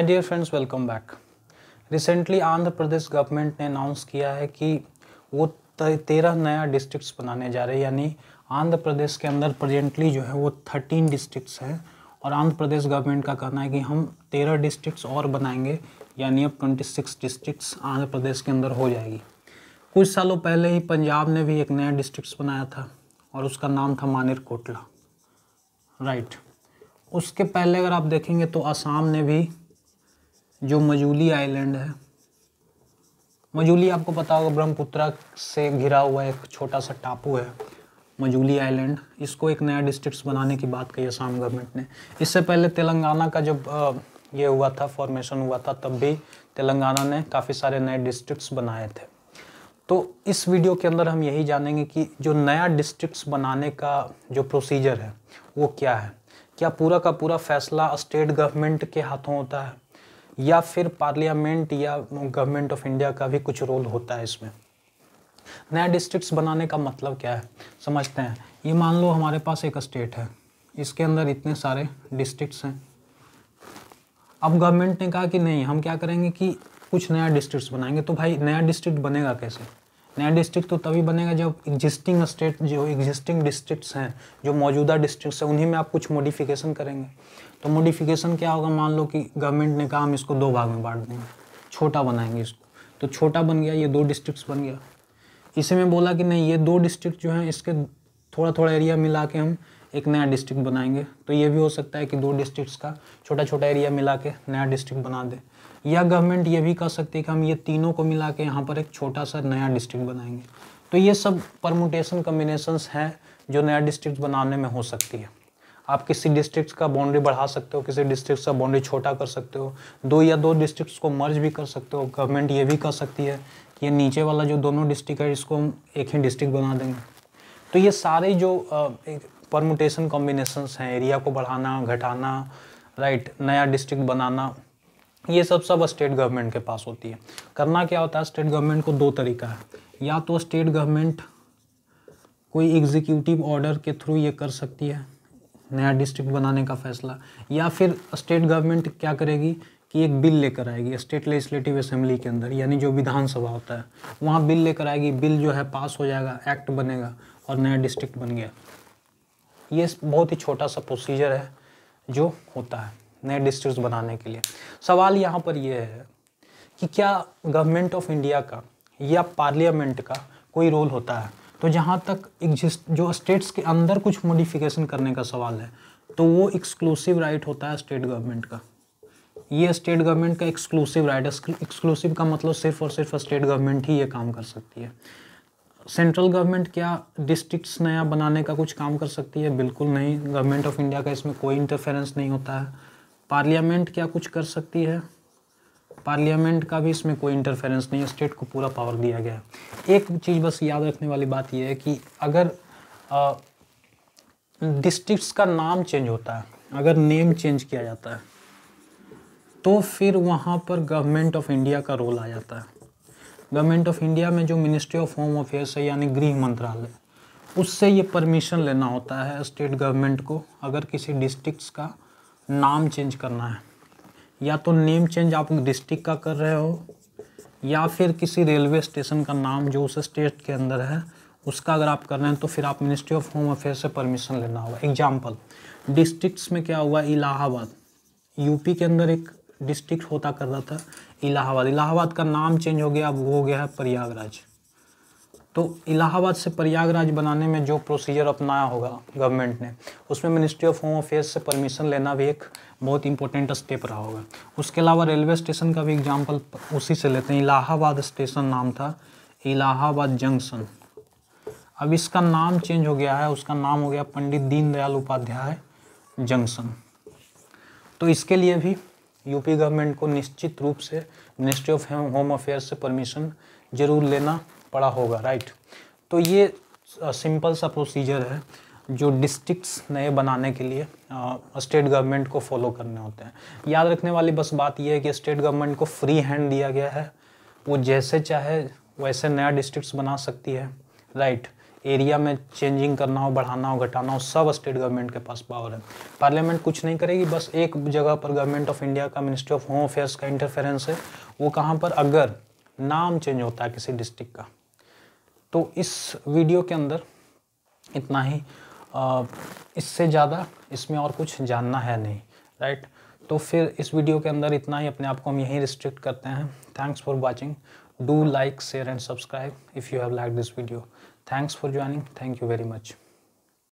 And dear friends welcome back recently Andhra Pradesh government ने announce किया है कि वो तेरह नया डिस्ट्रिक्ट्स बनाने जा रहे हैं यानी आंध्र प्रदेश के अंदर प्रजेंटली जो है वो थर्टीन डिस्ट्रिक्ट्स हैं और आंध्र प्रदेश गवर्नमेंट का कहना है कि हम तेरह डिस्ट्रिक्ट्स और बनाएंगे यानी अब twenty six districts Andhra Pradesh के अंदर हो जाएगी कुछ सालों पहले ही पंजाब ने भी एक नया डिस्ट्रिक्ट बनाया था और उसका नाम था मानिर कोटला राइट उसके पहले अगर आप देखेंगे तो आसाम ने भी जो मजूली आइलैंड है मजूली आपको पता होगा ब्रह्मपुत्रा से घिरा हुआ एक छोटा सा टापू है मजूली आइलैंड इसको एक नया डिस्ट्रिक्ट बनाने की बात कही असम गवर्नमेंट ने इससे पहले तेलंगाना का जब ये हुआ था फॉर्मेशन हुआ था तब भी तेलंगाना ने काफ़ी सारे नए डिस्ट्रिक्ट्स बनाए थे तो इस वीडियो के अंदर हम यही जानेंगे कि जो नया डिस्ट्रिक्ट्स बनाने का जो प्रोसीजर है वो क्या है क्या पूरा का पूरा फैसला स्टेट गवर्नमेंट के हाथों होता है या फिर पार्लियामेंट या गवर्नमेंट ऑफ इंडिया का भी कुछ रोल होता है इसमें नया डिस्ट्रिक्ट्स बनाने का मतलब क्या है समझते हैं ये मान लो हमारे पास एक स्टेट है इसके अंदर इतने सारे डिस्ट्रिक्ट्स हैं अब गवर्नमेंट ने कहा कि नहीं हम क्या करेंगे कि कुछ नया डिस्ट्रिक्ट बनाएंगे तो भाई नया डिस्ट्रिक्ट बनेगा कैसे नया डिस्ट्रिक्ट तो तभी बनेगा जब एग्जिस्टिंग स्टेट जो एग्जिस्टिंग डिस्ट्रिक्ट्स हैं जो मौजूदा डिस्ट्रिक्ट्स हैं उन्हीं में आप कुछ मॉडिफिकेशन करेंगे तो मोडिफिकेशन क्या होगा मान लो कि गवर्नमेंट ने कहा हम इसको दो भाग में बांट देंगे छोटा बनाएंगे इसको तो छोटा बन गया ये दो डिस्ट्रिक्ट बन गया इसे में बोला कि नहीं ये दो डिस्ट्रिक्ट जो हैं इसके थोड़ा थोड़ा एरिया मिला के हम एक नया डिस्ट्रिक्ट बनाएंगे तो ये भी हो सकता है कि दो डिस्ट्रिक्ट्स का छोटा छोटा एरिया मिला के नया डिस्ट्रिक्ट बना दे या गवर्नमेंट ये भी कह सकती है कि हम ये तीनों को मिला के यहाँ पर एक छोटा सा नया डिस्ट्रिक्ट बनाएंगे तो ये सब परमोटेशन कम्बिनेशंस हैं जो नया डिस्ट्रिक्ट बनाने में हो सकती है आप किसी डिस्ट्रिक्ट का बाउंड्री बढ़ा सकते हो किसी डिस्ट्रिक्ट का बाउंड्री छोटा कर सकते हो दो या दो डिस्ट्रिक्ट को मर्ज भी कर सकते हो गवर्नमेंट ये भी कर सकती है कि ये नीचे वाला जो दोनों डिस्ट्रिक्ट है इसको हम एक ही डिस्ट्रिक्ट बना देंगे तो ये सारे जो परमुटेशन कॉम्बिनेशंस हैं एरिया को बढ़ाना घटाना राइट नया डिस्ट्रिक्ट बनाना ये सब सब स्टेट गवर्नमेंट के पास होती है करना क्या होता है स्टेट गवर्नमेंट को दो तरीका है या तो स्टेट गवर्नमेंट कोई एग्जीक्यूटिव ऑर्डर के थ्रू ये कर सकती है नया डिस्ट्रिक्ट बनाने का फैसला या फिर स्टेट गवर्नमेंट क्या करेगी कि एक बिल लेकर आएगी स्टेट लेजिस्लेटिव असेंबली के अंदर यानी जो विधानसभा होता है वहाँ बिल लेकर आएगी बिल जो है पास हो जाएगा एक्ट बनेगा और नया डिस्ट्रिक्ट बन गया ये बहुत ही छोटा सा प्रोसीजर है जो होता है नए डिस्ट्रिक्ट बनाने के लिए सवाल यहाँ पर यह है कि क्या गवर्नमेंट ऑफ इंडिया का या पार्लियामेंट का कोई रोल होता है तो जहाँ तक एग्जिस्ट जो स्टेट्स के अंदर कुछ मॉडिफिकेशन करने का सवाल है तो वो एक्सक्लूसिव राइट होता है स्टेट गवर्नमेंट का ये स्टेट गवर्नमेंट का एक्सक्लूसिव राइट एक्सक्लूसिव का मतलब सिर्फ और सिर्फ स्टेट गवर्नमेंट ही ये काम कर सकती है सेंट्रल गवर्नमेंट क्या डिस्ट्रिक्ट्स नया बनाने का कुछ काम कर सकती है बिल्कुल नहीं गवर्नमेंट ऑफ इंडिया का इसमें कोई इंटरफेरेंस नहीं होता है पार्लियामेंट क्या कुछ कर सकती है पार्लियामेंट का भी इसमें कोई इंटरफेरेंस नहीं है स्टेट को पूरा पावर दिया गया है एक चीज़ बस याद रखने वाली बात यह है कि अगर डिस्ट्रिक्ट्स का नाम चेंज होता है अगर नेम चेंज किया जाता है तो फिर वहाँ पर गवर्नमेंट ऑफ इंडिया का रोल आ जाता है गवर्नमेंट ऑफ इंडिया में जो मिनिस्ट्री ऑफ होम अफेयर्स है यानी गृह मंत्रालय उससे ये परमिशन लेना होता है स्टेट गवर्नमेंट को अगर किसी डिस्ट्रिक्ट्स का नाम चेंज करना है या तो नेम चेंज आप डिस्ट्रिक्ट का कर रहे हो या फिर किसी रेलवे स्टेशन का नाम जो उस स्टेट के अंदर है उसका अगर आप कर रहे हैं तो फिर आप मिनिस्ट्री ऑफ होम अफेयर से परमिशन लेना होगा एग्जाम्पल डिस्ट्रिक्ट में क्या हुआ इलाहाबाद यूपी के अंदर एक डिस्ट्रिक्ट होता कर रहा था इलाहाबाद इलाहाबाद का नाम चेंज हो गया अब वो हो गया है प्रयागराज तो इलाहाबाद से प्रयागराज बनाने में जो प्रोसीजर अपनाया होगा गवर्नमेंट ने उसमें मिनिस्ट्री ऑफ होम अफेयर्स से परमिशन लेना भी एक बहुत इंपॉर्टेंट स्टेप रहा होगा उसके अलावा रेलवे स्टेशन का भी एग्जाम्पल उसी से लेते हैं इलाहाबाद स्टेशन नाम था इलाहाबाद जंक्शन अब इसका नाम चेंज हो गया है उसका नाम हो गया पंडित दीनदयाल उपाध्याय जंक्शन तो इसके लिए भी यूपी गवर्नमेंट को निश्चित रूप से मिनिस्ट्री ऑफ होम अफेयर्स से परमिशन जरूर लेना पड़ा होगा राइट तो ये सिंपल uh, सा प्रोसीजर है जो डिस्ट्रिक्ट्स नए बनाने के लिए स्टेट गवर्नमेंट को फॉलो करने होते हैं याद रखने वाली बस बात यह है कि स्टेट गवर्नमेंट को फ्री हैंड दिया गया है वो जैसे चाहे वैसे नया डिस्ट्रिक्ट्स बना सकती है राइट right. एरिया में चेंजिंग करना हो बढ़ाना हो घटाना हो सब स्टेट गवर्नमेंट के पास पावर है पार्लियामेंट कुछ नहीं करेगी बस एक जगह पर गवर्नमेंट ऑफ इंडिया का मिनिस्ट्री ऑफ होम अफेयर्स का इंटरफेरेंस है वो कहाँ पर अगर नाम चेंज होता है किसी डिस्ट्रिक्ट का तो इस वीडियो के अंदर इतना ही इससे ज़्यादा इसमें और कुछ जानना है नहीं राइट तो फिर इस वीडियो के अंदर इतना ही अपने आप को हम यहीं रिस्ट्रिक्ट करते हैं thanks for watching do like share and subscribe if you have like this video thanks for joining thank you very much